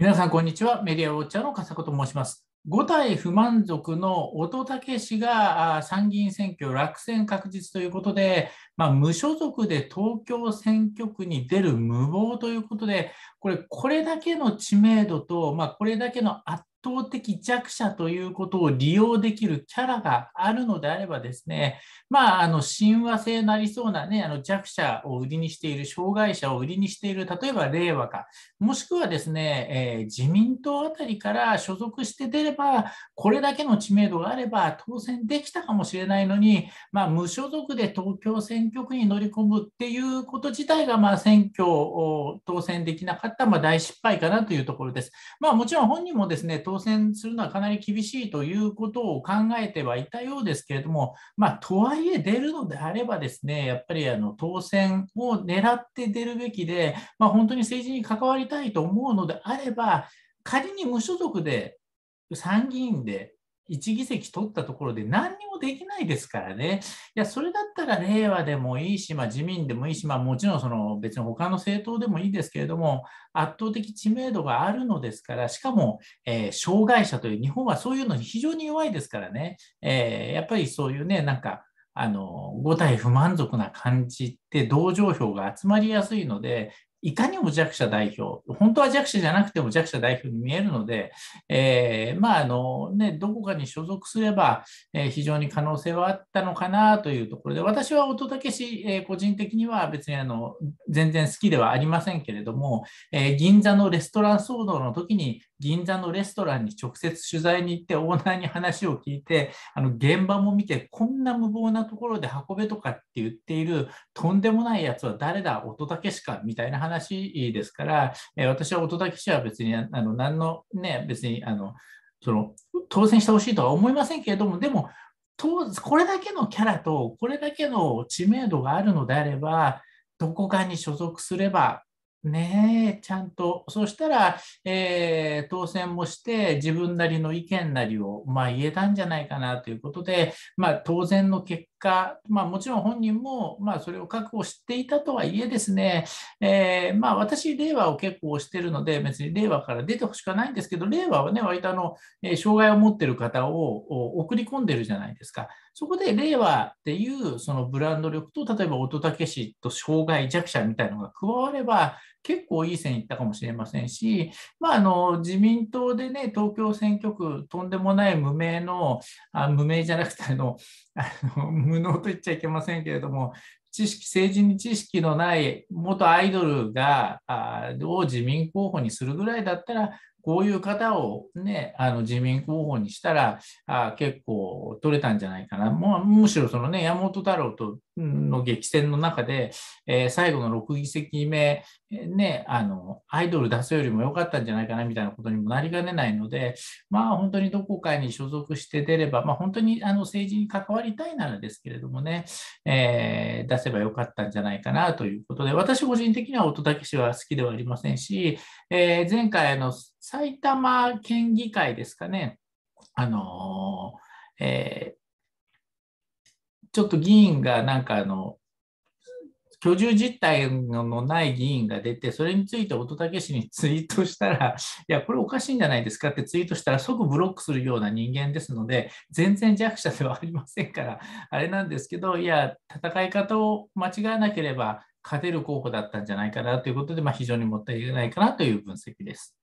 皆さん、こんにちは。メディアウォッチャーの笠子と申します。5体不満足の音武氏が参議院選挙落選確実ということで、まあ、無所属で東京選挙区に出る無謀ということで、これこれだけの知名度と、まあ、これだけの圧倒的弱者ということを利用できるキャラがあるのであればですね、まあ、あの親和性なりそうな、ね、あの弱者を売りにしている、障害者を売りにしている、例えば令和か、もしくはですね、えー、自民党あたりから所属して出れば、これだけの知名度があれば当選できたかもしれないのに、まあ、無所属で東京選挙区に乗り込むっていうこと自体が、まあ、選挙を当選できなかった、まあ、大失敗かなというところです。まあ、もちろん本人もですね当選するのはかなり厳しいということを考えてはいたようですけれども、まあ、とはいえ出るのであればですね、やっぱりあの当選を狙って出るべきで、まあ、本当に政治に関わりたいと思うのであれば、仮に無所属で参議院で1議席取ったところで何にできないですからね。いや、それだったら令和でもいいし、まあ、自民でもいいし、まあ、もちろんその別に他の政党でもいいですけれども、圧倒的知名度があるのですから、しかも、えー、障害者という、日本はそういうのに非常に弱いですからね、えー、やっぱりそういうね、なんか、あの5体不満足な感じって同情票が集まりやすいのでいかにも弱者代表、本当は弱者じゃなくても弱者代表に見えるので、えー、まあ、あの、ね、どこかに所属すれば、えー、非常に可能性はあったのかなというところで、私は音武氏、えー、個人的には別にあの、全然好きではありませんけれども、え銀座のレストラン騒動の時に銀座のレストランに直接取材に行ってオーナーに話を聞いてあの現場も見てこんな無謀なところで運べとかって言っているとんでもないやつは誰だ音だけしかみたいな話ですから、え私は音だけは別にあの何のね別にあのその当選してほしいとは思いませんけれどもでもこれだけのキャラとこれだけの知名度があるのであればどこかに所属すればねえ、ちゃんと。そしたら、えー、当選もして、自分なりの意見なりを、まあ、言えたんじゃないかなということで、まあ、当然の結果、まあ、もちろん本人も、まあ、それを覚悟していたとはいえですね、えー、まあ、私、令和を結構してるので、別に令和から出てほしくはないんですけど、令和はね、割とあの、え障害を持ってる方を送り込んでるじゃないですか。そこで令和っていうそのブランド力と、例えば乙武氏と障害弱者みたいなのが加われば、結構いい線いったかもしれませんし、まあ、あの自民党で、ね、東京選挙区、とんでもない無名の、あ無名じゃなくてあの無能と言っちゃいけませんけれども、知識政治に知識のない元アイドルがあを自民候補にするぐらいだったら、こういう方を、ね、あの自民候補にしたらあ結構取れたんじゃないかな、もうむしろその、ね、山本太郎との激戦の中で、えー、最後の6議席目ね、あの、アイドル出すよりも良かったんじゃないかなみたいなことにもなりかねないので、まあ本当にどこかに所属して出れば、まあ本当にあの政治に関わりたいならですけれどもね、えー、出せば良かったんじゃないかなということで、私個人的には音武氏は好きではありませんし、えー、前回あの埼玉県議会ですかね、あのー、えちょっと議員がなんかあの居住実態のない議員が出て、それについて乙武氏にツイートしたら、いや、これおかしいんじゃないですかってツイートしたら、即ブロックするような人間ですので、全然弱者ではありませんから、あれなんですけど、いや、戦い方を間違わなければ、勝てる候補だったんじゃないかなということで、まあ、非常にもったいないかなという分析です。